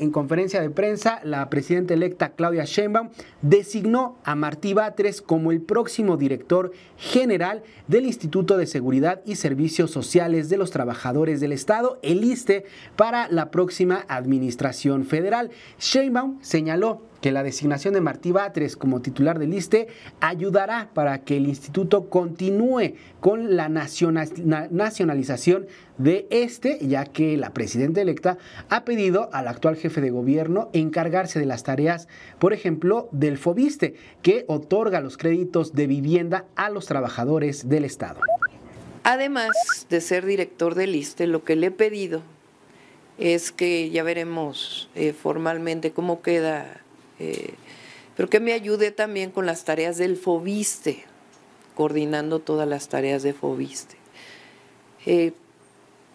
en conferencia de prensa, la presidenta electa Claudia Sheinbaum designó a Martí Batres como el próximo director general del Instituto de Seguridad y Servicios Sociales de los Trabajadores del Estado, el ISTE, para la próxima administración federal. Sheinbaum señaló que la designación de Martí Batres como titular del ISTE ayudará para que el instituto continúe con la nacionalización de este, ya que la presidenta electa ha pedido al actual jefe de gobierno encargarse de las tareas, por ejemplo, del FOBISTE, que otorga los créditos de vivienda a los trabajadores del Estado. Además de ser director del ISTE, lo que le he pedido es que ya veremos eh, formalmente cómo queda eh, pero que me ayude también con las tareas del FOBISTE, coordinando todas las tareas de FOBISTE. Eh,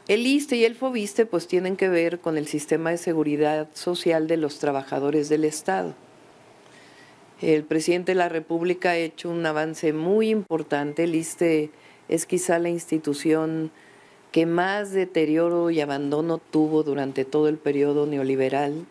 el ISTE y el FOBISTE pues tienen que ver con el sistema de seguridad social de los trabajadores del Estado. El presidente de la República ha hecho un avance muy importante. El ISTE es quizá la institución que más deterioro y abandono tuvo durante todo el periodo neoliberal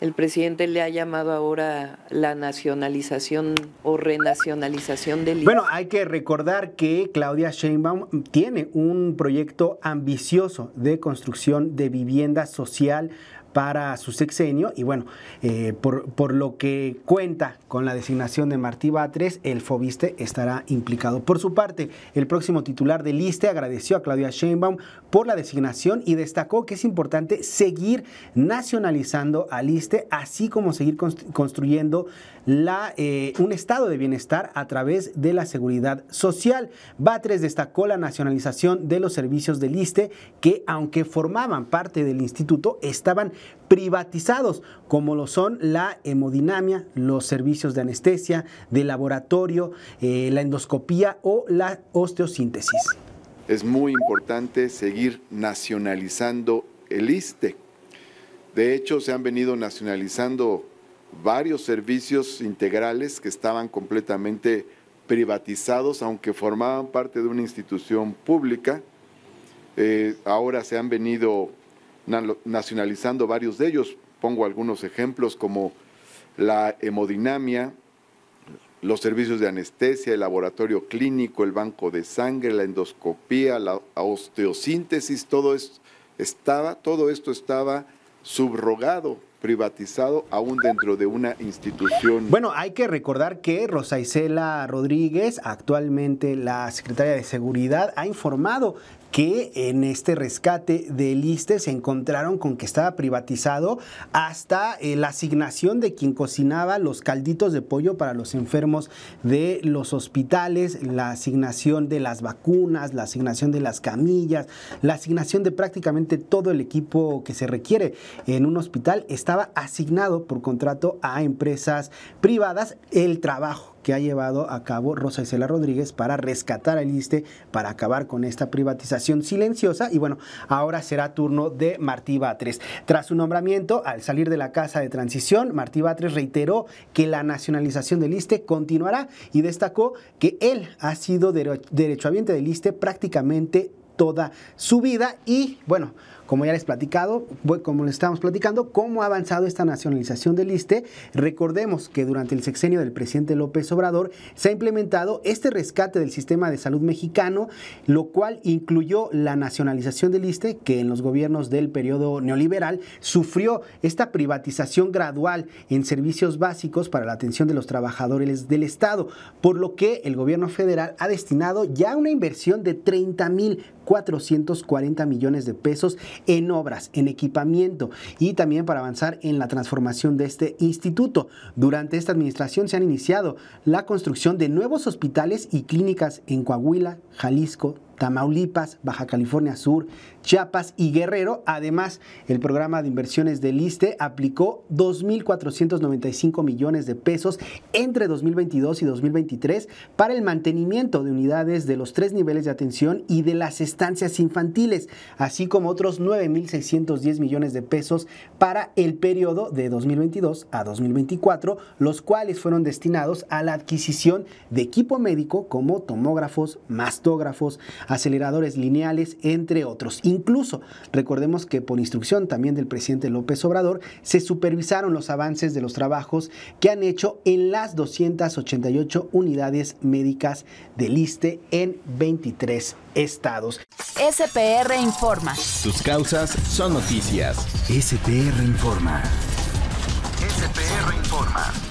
el presidente le ha llamado ahora la nacionalización o renacionalización del e. Bueno, hay que recordar que Claudia Sheinbaum tiene un proyecto ambicioso de construcción de vivienda social para su sexenio y bueno, eh, por, lo que cuenta con la designación de Martí Batres, el Fobiste estará implicado. Por su parte, el próximo titular del Liste agradeció a Claudia Sheinbaum por la designación y destacó que es importante seguir nacionalizando al Liste así como seguir construyendo la, eh, un estado de bienestar a través de la seguridad social. Batres destacó la nacionalización de los servicios del Liste que, aunque formaban parte del instituto, estaban privatizados, como lo son la hemodinamia, los servicios de anestesia, de laboratorio, eh, la endoscopía o la osteosíntesis. Es muy importante seguir nacionalizando el ISTE. De hecho, se han venido nacionalizando varios servicios integrales que estaban completamente privatizados, aunque formaban parte de una institución pública. Eh, ahora se han venido nacionalizando varios de ellos. Pongo algunos ejemplos como la hemodinamia, los servicios de anestesia, el laboratorio clínico, el banco de sangre, la endoscopía, la osteosíntesis, todo esto estaba, todo esto estaba subrogado privatizado aún dentro de una institución. Bueno, hay que recordar que Rosa Isela Rodríguez, actualmente la secretaria de Seguridad, ha informado que en este rescate del ISTE se encontraron con que estaba privatizado hasta eh, la asignación de quien cocinaba los calditos de pollo para los enfermos de los hospitales, la asignación de las vacunas, la asignación de las camillas, la asignación de prácticamente todo el equipo que se requiere en un hospital estaba asignado por contrato a empresas privadas el trabajo ha llevado a cabo Rosa Isela Rodríguez para rescatar al ISTE, para acabar con esta privatización silenciosa. Y bueno, ahora será turno de Martí Batres. Tras su nombramiento, al salir de la Casa de Transición, Martí Batres reiteró que la nacionalización del ISTE continuará y destacó que él ha sido derechohabiente del ISTE prácticamente toda su vida y bueno, como ya les platicado, como les estábamos platicando, cómo ha avanzado esta nacionalización del ISTE. Recordemos que durante el sexenio del presidente López Obrador se ha implementado este rescate del sistema de salud mexicano, lo cual incluyó la nacionalización del ISTE, que en los gobiernos del periodo neoliberal sufrió esta privatización gradual en servicios básicos para la atención de los trabajadores del Estado, por lo que el gobierno federal ha destinado ya una inversión de 30 mil 440 millones de pesos en obras, en equipamiento y también para avanzar en la transformación de este instituto. Durante esta administración se han iniciado la construcción de nuevos hospitales y clínicas en Coahuila, Jalisco, Tamaulipas, Baja California Sur, Chiapas y Guerrero. Además, el programa de inversiones del ISTE aplicó 2.495 millones de pesos entre 2022 y 2023 para el mantenimiento de unidades de los tres niveles de atención y de las estancias infantiles, así como otros 9.610 millones de pesos para el periodo de 2022 a 2024, los cuales fueron destinados a la adquisición de equipo médico como tomógrafos, mastógrafos, aceleradores lineales, entre otros. Incluso recordemos que por instrucción también del presidente López Obrador se supervisaron los avances de los trabajos que han hecho en las 288 unidades médicas del ISTE en 23 estados. SPR Informa. Sus causas son noticias. SPR Informa. SPR Informa.